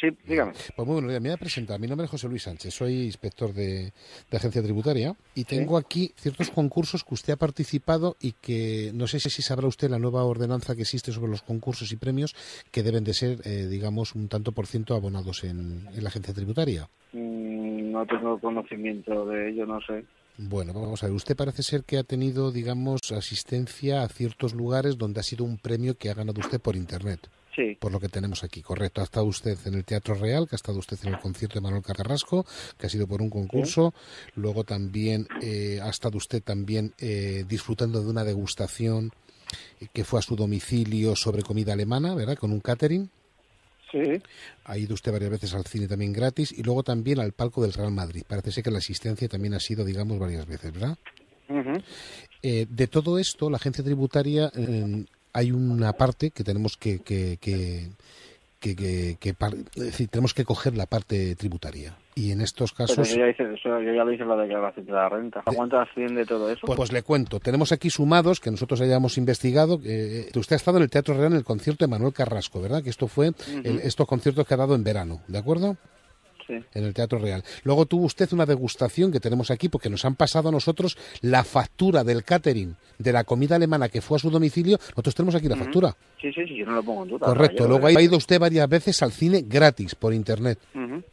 Sí, dígame. Pues muy buenos Me voy a presentar. Mi nombre es José Luis Sánchez. Soy inspector de, de Agencia Tributaria y tengo aquí ciertos concursos que usted ha participado y que no sé si sabrá usted la nueva ordenanza que existe sobre los concursos y premios que deben de ser, eh, digamos, un tanto por ciento abonados en, la Agencia Tributaria. Mm, no tengo conocimiento de ello, no sé. Bueno, vamos a ver, usted parece ser que ha tenido, digamos, asistencia a ciertos lugares donde ha sido un premio que ha ganado usted por Internet. Por lo que tenemos aquí, correcto. Ha estado usted en el Teatro Real, que ha estado usted en el concierto de Manuel Carrasco, que ha sido por un concurso. Luego también eh, ha estado usted también eh, disfrutando de una degustación que fue a su domicilio sobre comida alemana, ¿verdad? Con un catering. Sí. Ha ido usted varias veces al cine también gratis y luego también al palco del Real Madrid. Parece ser que la asistencia también ha sido, digamos, varias veces, ¿verdad? Eh, de todo esto, la agencia tributaria hay una parte que tenemos que, que, que que, tenemos que coger la parte tributaria. Y en estos casos... yo, ya hice, lo hice la declaración de la renta. cuánto asciende todo eso? Pues, le cuento. Tenemos aquí sumados que nosotros hayamos investigado. Eh, eh, usted ha estado en el Teatro Real en el concierto de Manuel Carrasco, ¿verdad? Que esto fue estos conciertos que ha dado en verano, ¿de acuerdo? en el Teatro Real. Luego tuvo usted una degustación que tenemos aquí porque nos han pasado a nosotros la factura del catering de la comida alemana que fue a su domicilio. Nosotros tenemos aquí la factura. Sí, sí, sí, yo no lo pongo en duda. Correcto. luego ha ido usted varias veces al cine gratis por internet.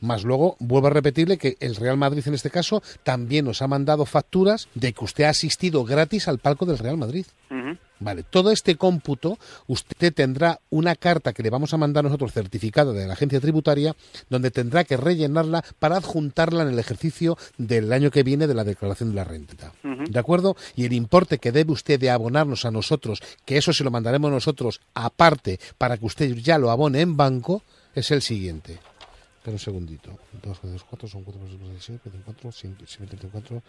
Más luego, vuelvo a repetirle que el Real Madrid en este caso también nos ha mandado facturas de que usted ha asistido gratis al palco del Real Madrid. Vale, todo este cómputo, usted tendrá una carta que le vamos a mandar nosotros certificada de la agencia tributaria, donde tendrá que rellenarla para adjuntarla en el ejercicio del año que viene de la declaración de la renta. ¿De acuerdo? Y el importe que debe usted de abonarnos a nosotros, que eso se lo mandaremos nosotros aparte para que usted ya lo abone en banco, es el siguiente. Espera un segundito. 2, son 4,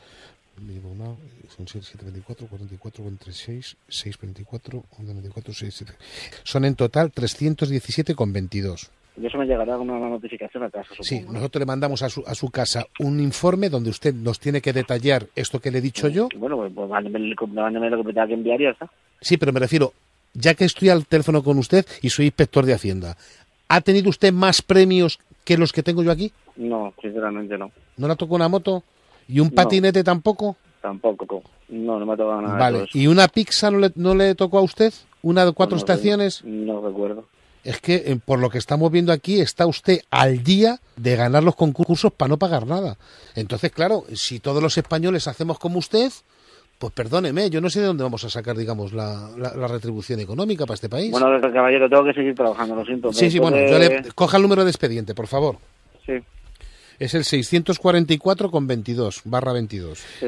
son 724, 44, 36 624, Son en total 317,22. Y eso me llegará una notificación a casa. Sí, nosotros le mandamos a su, a su casa un informe donde usted nos tiene que detallar esto que le he dicho yo. Bueno, pues, pues mándeme, lo que me tenga que enviar Sí, pero me refiero, ya que estoy al teléfono con usted y soy inspector de Hacienda, ¿ha tenido usted más premios que los que tengo yo aquí? No, sinceramente no. ¿No la tocó una moto? ¿Y un patinete tampoco? Tampoco, no, no me ha tocado nada. Vale, ¿y una pizza no le, no le tocó a usted? ¿Una de cuatro estaciones? No, recuerdo. Es que eh, por lo que estamos viendo aquí está usted al día de ganar los concursos para no pagar nada. Entonces, claro, si todos los españoles hacemos como usted, pues perdóneme, yo no sé de dónde vamos a sacar, digamos, la, retribución económica para este país. Bueno, caballero, tengo que seguir trabajando, lo siento. Sí, sí, bueno, yo le... coja el número de expediente, por favor. Sí. Es el 644 barra 22. Sí.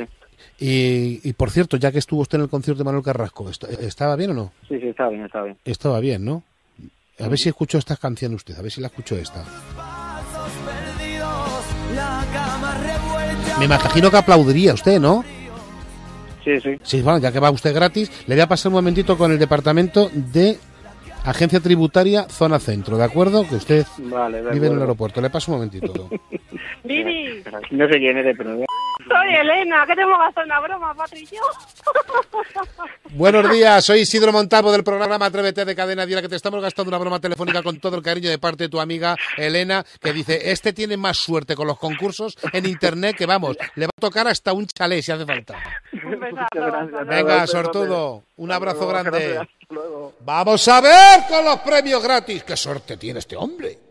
Y, y, por cierto, ya que estuvo usted en el concierto de Manuel Carrasco, ¿estaba bien o no? Sí, sí, estaba bien, estaba bien. Estaba bien, ¿no? A ver si escuchó esta canción usted, a ver si la escuchó esta. Me imagino que aplaudiría usted, ¿no? Sí, sí. Sí, bueno, ya que va usted gratis, le voy a pasar un momentito con el departamento de Agencia Tributaria, Zona Centro, ¿de acuerdo? Que usted vive en el aeropuerto. Le paso un momentito. ¡Vivi! no sé quién eres, Soy Elena, que tengo una broma, Patricio. Buenos días, soy Isidro Montalvo del programa Atrévete de Cadena Día, que te estamos gastando una broma telefónica con todo el cariño de parte de tu amiga Elena, que dice, este tiene más suerte con los concursos en Internet que vamos, le va a tocar hasta un chalé si hace falta. Venga, sortudo, un abrazo grande. Vamos a ver con los premios gratis. ¿Qué suerte tiene este hombre?